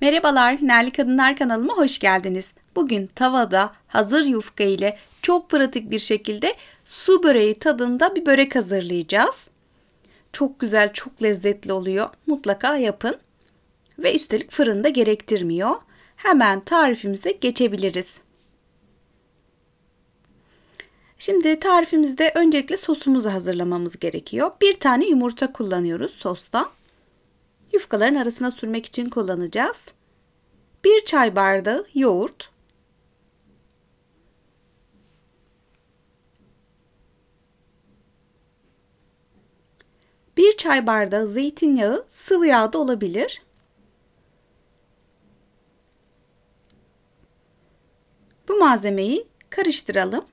Merhabalar, Nerli Kadınlar kanalıma hoş geldiniz. Bugün tavada hazır yufka ile çok pratik bir şekilde su böreği tadında bir börek hazırlayacağız. Çok güzel, çok lezzetli oluyor. Mutlaka yapın. Ve üstelik fırında gerektirmiyor. Hemen tarifimize geçebiliriz. Şimdi tarifimizde öncelikle sosumuzu hazırlamamız gerekiyor. Bir tane yumurta kullanıyoruz sosta yufkaların arasına sürmek için kullanacağız. 1 çay bardağı yoğurt. Bir çay bardağı zeytinyağı sıvı yağ da olabilir. Bu malzemeyi karıştıralım.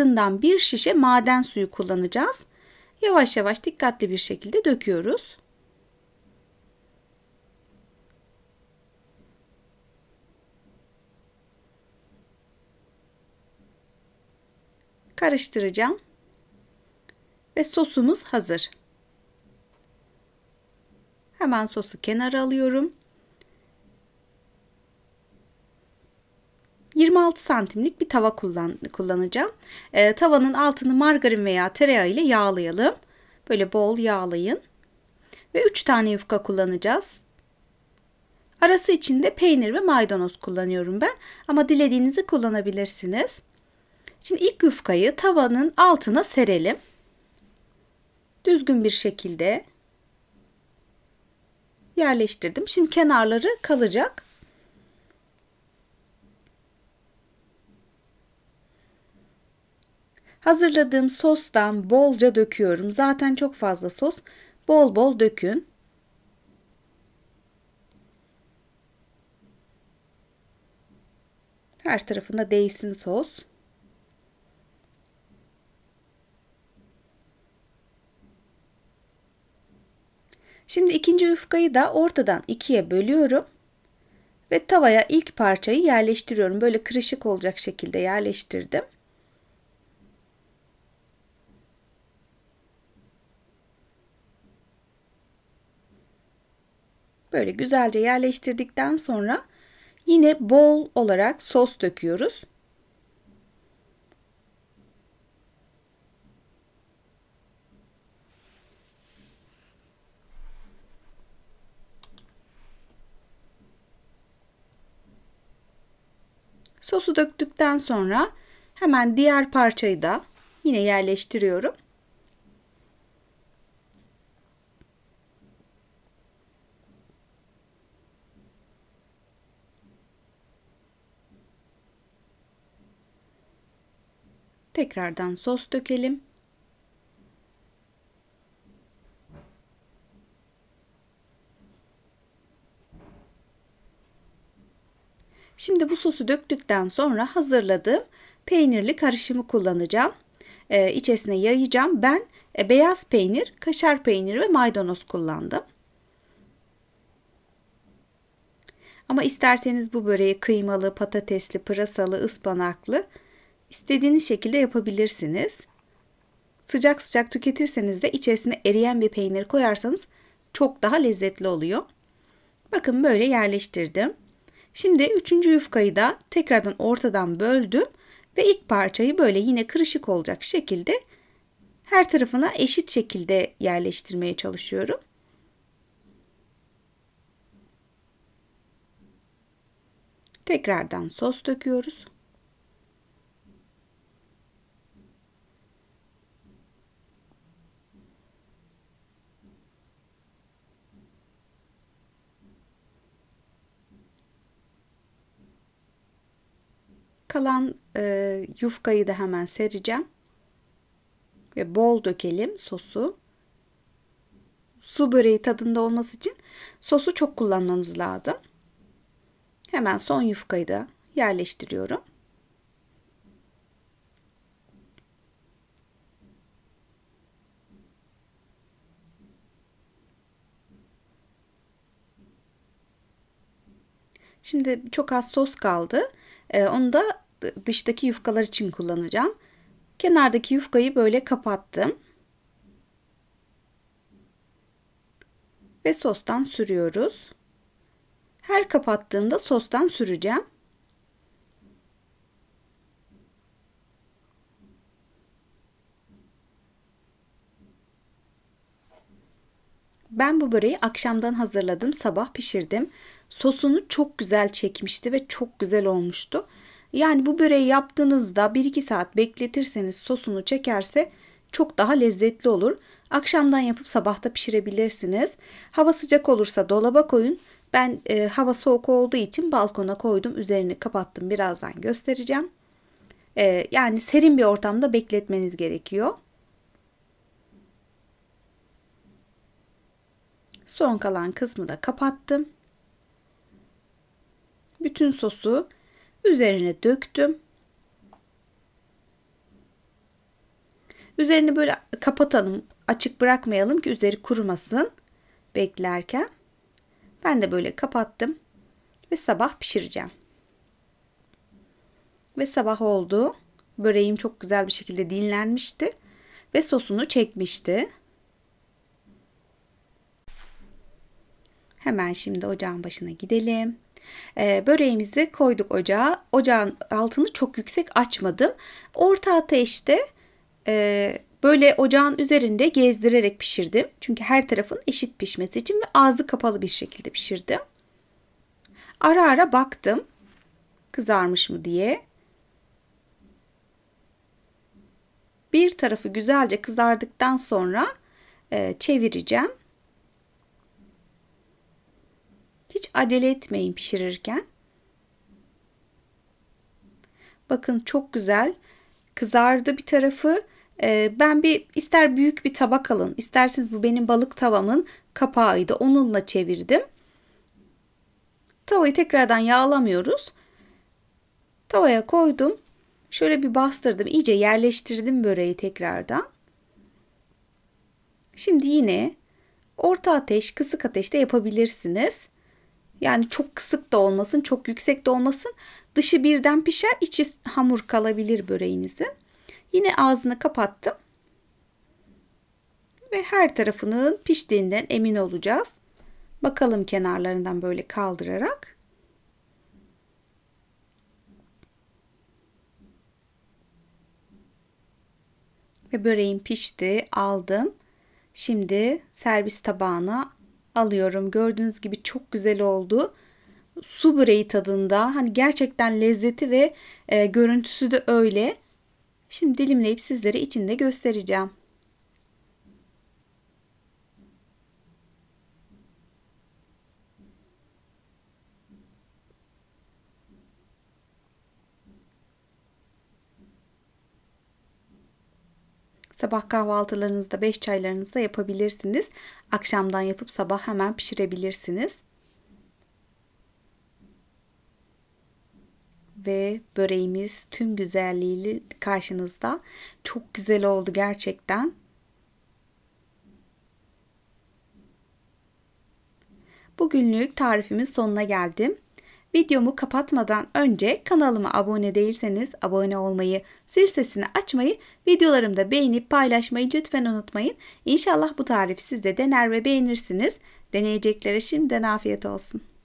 ardından bir şişe maden suyu kullanacağız. Yavaş yavaş dikkatli bir şekilde döküyoruz. Karıştıracağım. Ve sosumuz hazır. Hemen sosu kenara alıyorum. 26 santimlik bir tava kullan, kullanacağım. E, tavanın altını margarin veya tereyağı ile yağlayalım. Böyle bol yağlayın. Ve 3 tane yufka kullanacağız. Arası için de peynir ve maydanoz kullanıyorum ben ama dilediğinizi kullanabilirsiniz. Şimdi ilk yufkayı tavanın altına serelim. Düzgün bir şekilde yerleştirdim. Şimdi kenarları kalacak. Hazırladığım sostan bolca döküyorum. Zaten çok fazla sos. Bol bol dökün. Her tarafında değsin sos. Şimdi ikinci yufkayı da ortadan ikiye bölüyorum. Ve tavaya ilk parçayı yerleştiriyorum. Böyle kırışık olacak şekilde yerleştirdim. Böyle güzelce yerleştirdikten sonra yine bol olarak sos döküyoruz. Sosu döktükten sonra hemen diğer parçayı da yine yerleştiriyorum. Tekrardan sos dökelim. Şimdi bu sosu döktükten sonra hazırladığım peynirli karışımı kullanacağım. Ee, içerisine yayacağım. Ben e, beyaz peynir, kaşar peyniri ve maydanoz kullandım. Ama isterseniz bu böreği kıymalı, patatesli, pırasalı, ıspanaklı İstediğiniz şekilde yapabilirsiniz. Sıcak sıcak tüketirseniz de içerisine eriyen bir peynir koyarsanız çok daha lezzetli oluyor. Bakın böyle yerleştirdim. Şimdi üçüncü yufkayı da tekrardan ortadan böldüm ve ilk parçayı böyle yine kırışık olacak şekilde her tarafına eşit şekilde yerleştirmeye çalışıyorum. Tekrardan sos döküyoruz. kalan e, yufkayı da hemen sereceğim. Ve bol dökelim sosu. Su böreği tadında olması için sosu çok kullanmanız lazım. Hemen son yufkayı da yerleştiriyorum. Şimdi çok az sos kaldı. Ee, onu da dıştaki yufkalar için kullanacağım. Kenardaki yufkayı böyle kapattım. Ve sostan sürüyoruz. Her kapattığımda sostan süreceğim. Ben bu böreği akşamdan hazırladım, sabah pişirdim. Sosunu çok güzel çekmişti ve çok güzel olmuştu. Yani bu böreği yaptığınızda 1-2 saat bekletirseniz sosunu çekerse çok daha lezzetli olur. Akşamdan yapıp sabahta pişirebilirsiniz. Hava sıcak olursa dolaba koyun. Ben e, hava soğuk olduğu için balkona koydum. Üzerini kapattım. Birazdan göstereceğim. E, yani serin bir ortamda bekletmeniz gerekiyor. Son kalan kısmı da kapattım. Bütün sosu üzerine döktüm. Üzerini böyle kapatalım, açık bırakmayalım ki üzeri kurumasın beklerken. Ben de böyle kapattım ve sabah pişireceğim. Ve sabah oldu. Böreğim çok güzel bir şekilde dinlenmişti ve sosunu çekmişti. Hemen şimdi ocağın başına gidelim. Ee, böreğimizi koyduk ocağa. Ocağın altını çok yüksek açmadım. Orta ateşte e, böyle ocağın üzerinde gezdirerek pişirdim. Çünkü her tarafın eşit pişmesi için ve ağzı kapalı bir şekilde pişirdim. Ara ara baktım kızarmış mı diye. Bir tarafı güzelce kızardıktan sonra e, çevireceğim. Hiç acele etmeyin pişirirken. Bakın çok güzel kızardı bir tarafı. Ee, ben bir ister büyük bir tabak alın isterseniz bu benim balık tavamın kapağıydı onunla çevirdim. Tavayı tekrardan yağlamıyoruz. Tavaya koydum. Şöyle bir bastırdım. iyice yerleştirdim böreği tekrardan. Şimdi yine orta ateş, kısık ateşte yapabilirsiniz. Yani çok kısık da olmasın, çok yüksek de olmasın. Dışı birden pişer, içi hamur kalabilir böreğinizin. Yine ağzını kapattım. Ve her tarafının piştiğinden emin olacağız. Bakalım kenarlarından böyle kaldırarak. Ve böreğim pişti, aldım. Şimdi servis tabağına alıyorum. Gördüğünüz gibi çok güzel oldu. Su böreği tadında. Hani gerçekten lezzeti ve e, görüntüsü de öyle. Şimdi dilimleyip sizlere içinde göstereceğim. Sabah kahvaltılarınızda 5 çaylarınızda yapabilirsiniz. Akşamdan yapıp sabah hemen pişirebilirsiniz. Ve böreğimiz tüm güzelliğiyle karşınızda. Çok güzel oldu gerçekten. Bugünlük tarifimiz sonuna geldim. Videomu kapatmadan önce kanalıma abone değilseniz abone olmayı, zil sesini açmayı, videolarımda beğenip paylaşmayı lütfen unutmayın. İnşallah bu tarifi siz de dener ve beğenirsiniz. Deneyeceklere şimdiden afiyet olsun.